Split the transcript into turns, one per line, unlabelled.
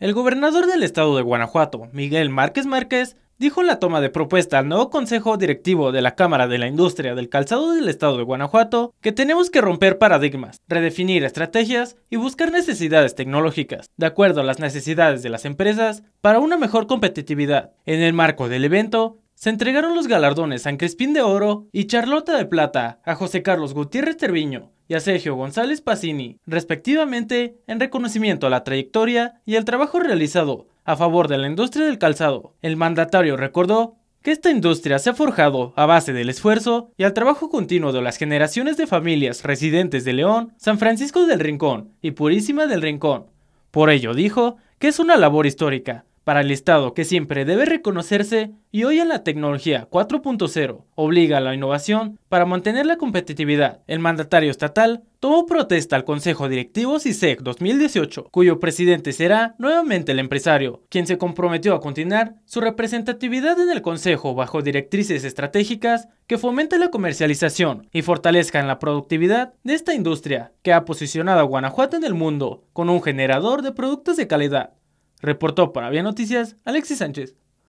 El gobernador del estado de Guanajuato, Miguel Márquez Márquez, dijo en la toma de propuesta al nuevo Consejo Directivo de la Cámara de la Industria del Calzado del Estado de Guanajuato que tenemos que romper paradigmas, redefinir estrategias y buscar necesidades tecnológicas, de acuerdo a las necesidades de las empresas, para una mejor competitividad. En el marco del evento, se entregaron los galardones San Crispín de Oro y Charlota de Plata a José Carlos Gutiérrez Terviño y a Sergio González Pacini, respectivamente, en reconocimiento a la trayectoria y al trabajo realizado a favor de la industria del calzado. El mandatario recordó que esta industria se ha forjado a base del esfuerzo y al trabajo continuo de las generaciones de familias residentes de León, San Francisco del Rincón y Purísima del Rincón. Por ello dijo que es una labor histórica, para el Estado que siempre debe reconocerse y hoy en la tecnología 4.0 obliga a la innovación para mantener la competitividad. El mandatario estatal tomó protesta al Consejo Directivo CISEC 2018, cuyo presidente será nuevamente el empresario, quien se comprometió a continuar su representatividad en el Consejo bajo directrices estratégicas que fomenten la comercialización y fortalezcan la productividad de esta industria, que ha posicionado a Guanajuato en el mundo con un generador de productos de calidad. Reportó para Vía Noticias Alexis Sánchez.